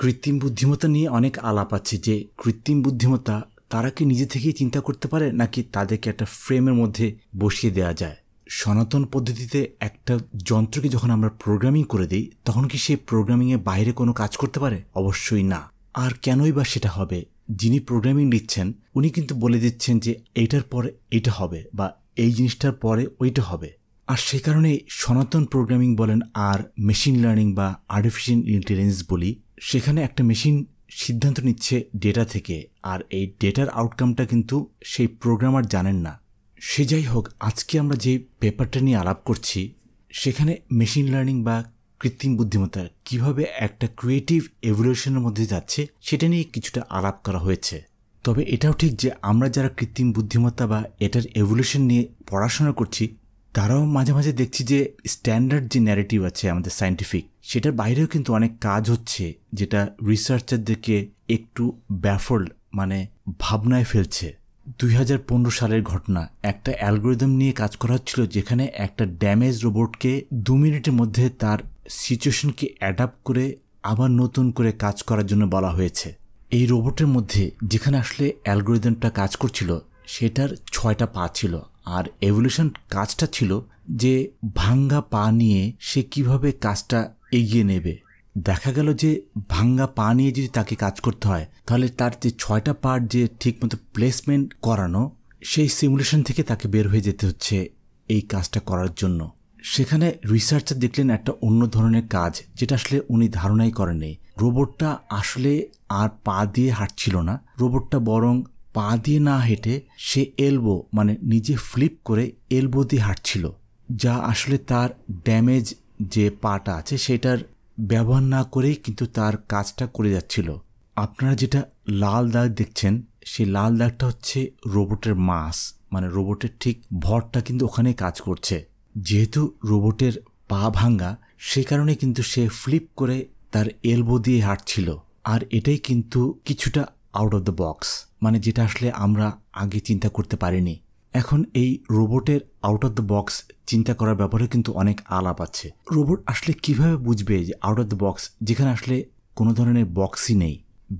কৃত্রিম বুদ্ধিমত্তা নিয়ে অনেক আলাপ আছে যে কৃত্রিম বুদ্ধিমত্তা তারা কি নিজে থেকেই চিন্তা করতে পারে নাকি তাদেরকে একটা ফ্রেমের মধ্যে বসিয়ে দেওয়া যায় সনাতন পদ্ধতিতে একটা যন্ত্রকে যখন আমরা প্রোগ্রামিং করে দিই তখন কি সেই প্রোগ্রামিংয়ের বাইরে কোনো কাজ করতে পারে অবশ্যই না আর কেনই বা সেটা হবে যিনি প্রোগ্রামিং নিচ্ছেন উনি কিন্তু বলে দিচ্ছেন যে এইটার পরে এইটা হবে বা এই জিনিসটার পরে ওইটা হবে আর সেই কারণে সনাতন প্রোগ্রামিং বলেন আর মেশিন লার্নিং বা আর্টিফিশিয়াল ইন্টেলিজেন্স বলি সেখানে একটা মেশিন সিদ্ধান্ত নিচ্ছে ডেটা থেকে আর এই ডেটার আউটকামটা কিন্তু সেই প্রোগ্রামার জানেন না সে যাই হোক আজকে আমরা যে পেপারটা নিয়ে আলাপ করছি সেখানে মেশিন লার্নিং বা কৃত্রিম বুদ্ধিমত্তা কিভাবে একটা ক্রিয়েটিভ এভলিউশনের মধ্যে যাচ্ছে সেটা নিয়ে কিছুটা আলাপ করা হয়েছে তবে এটাও ঠিক যে আমরা যারা কৃত্রিম বুদ্ধিমত্তা বা এটার এভলিউশন নিয়ে পড়াশোনা করছি তারাও মাঝে মাঝে দেখছি যে স্ট্যান্ডার্ড যে ন্যারেটিভ আছে আমাদের সায়েন্টিফিক সেটার বাইরেও কিন্তু অনেক কাজ হচ্ছে যেটা রিসার্চারদেরকে একটু ব্যাফল মানে ভাবনায় ফেলছে দুই সালের ঘটনা একটা অ্যালগোরিদম নিয়ে কাজ করা হচ্ছিল যেখানে একটা ড্যামেজ রোবটকে দু মিনিটের মধ্যে তার সিচুয়েশনকে অ্যাডাপ্ট করে আবার নতুন করে কাজ করার জন্য বলা হয়েছে এই রোবটের মধ্যে যেখানে আসলে অ্যালগোরিদমটা কাজ করছিল সেটার ছয়টা পা ছিল আর এভলিউশন কাজটা ছিল যে ভাঙ্গা পা নিয়ে সে কিভাবে কাজটা এগিয়ে নেবে দেখা গেল যে ভাঙ্গা পা নিয়ে যদি তাকে কাজ করতে হয় তাহলে তার যে ছয়টা পার্ট যে ঠিকমতো প্লেসমেন্ট করানো সেই সিমুলেশন থেকে তাকে বের হয়ে যেতে হচ্ছে এই কাজটা করার জন্য সেখানে রিসার্চার দেখলেন একটা অন্য ধরনের কাজ যেটা আসলে উনি ধারণাই করেননি রোবটটা আসলে আর পা দিয়ে হাঁটছিল না রোবটটা বরং পা দিয়ে না হেঁটে সে এলবো মানে নিজে ফ্লিপ করে এলবো দিয়ে হাঁটছিল যা আসলে তার ড্যামেজ যে পাটা আছে সেটার ব্যবহার না করেই কিন্তু তার কাজটা করে যাচ্ছিল আপনারা যেটা লাল দাগ দেখছেন সেই লাল দাগটা হচ্ছে রোবটের মাস মানে রোবটের ঠিক ভরটা কিন্তু ওখানে কাজ করছে যেহেতু রোবটের পা ভাঙ্গা সে কারণে কিন্তু সে ফ্লিপ করে তার এলবো দিয়ে হাঁটছিল আর এটাই কিন্তু কিছুটা আউট অফ দ্য বক্স মানে যেটা আসলে আমরা আগে চিন্তা করতে পারিনি এখন এই রোবটের আউট অফ দ্য বক্স চিন্তা করার ব্যাপারে কিন্তু অনেক আলাপ আছে রোবট আসলে কিভাবে বুঝবে যে আউট অফ দ্য বক্স যেখানে আসলে কোনো ধরনের বক্সই নেই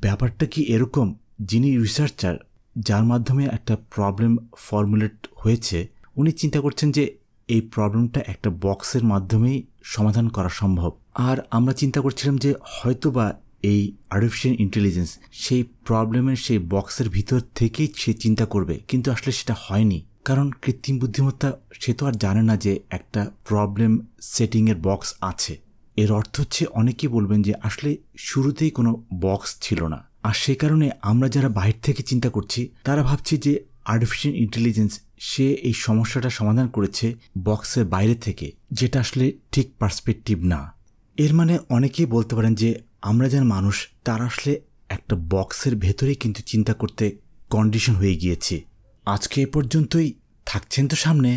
ব্যাপারটা কি এরকম যিনি রিসার্চার যার মাধ্যমে একটা প্রবলেম ফর্মুলেট হয়েছে উনি চিন্তা করছেন যে এই প্রবলেমটা একটা বক্সের মাধ্যমেই সমাধান করা সম্ভব আর আমরা চিন্তা করছিলাম যে হয়তোবা এই আর্টিফিশিয়াল ইন্টেলিজেন্স সেই প্রবলেমের সেই বক্সের ভিতর থেকেই সে চিন্তা করবে কিন্তু আসলে সেটা হয়নি কারণ কৃত্রিম বুদ্ধিমত্তা সে তো আর জানে না যে একটা প্রবলেম সেটিংয়ের বক্স আছে এর অর্থ হচ্ছে অনেকেই বলবেন যে আসলে শুরুতেই কোনো বক্স ছিল না আর সে কারণে আমরা যারা বাহির থেকে চিন্তা করছি তারা ভাবছি যে আর্টিফিশিয়াল ইন্টেলিজেন্স সে এই সমস্যাটা সমাধান করেছে বক্সের বাইরে থেকে যেটা আসলে ঠিক পার্সপেক্টিভ না এর মানে অনেকেই বলতে পারেন যে আমরা যার মানুষ তার আসলে একটা বক্সের ভেতরে কিন্তু চিন্তা করতে কন্ডিশন হয়ে গিয়েছি আজকে এ পর্যন্তই থাকছেন তো সামনে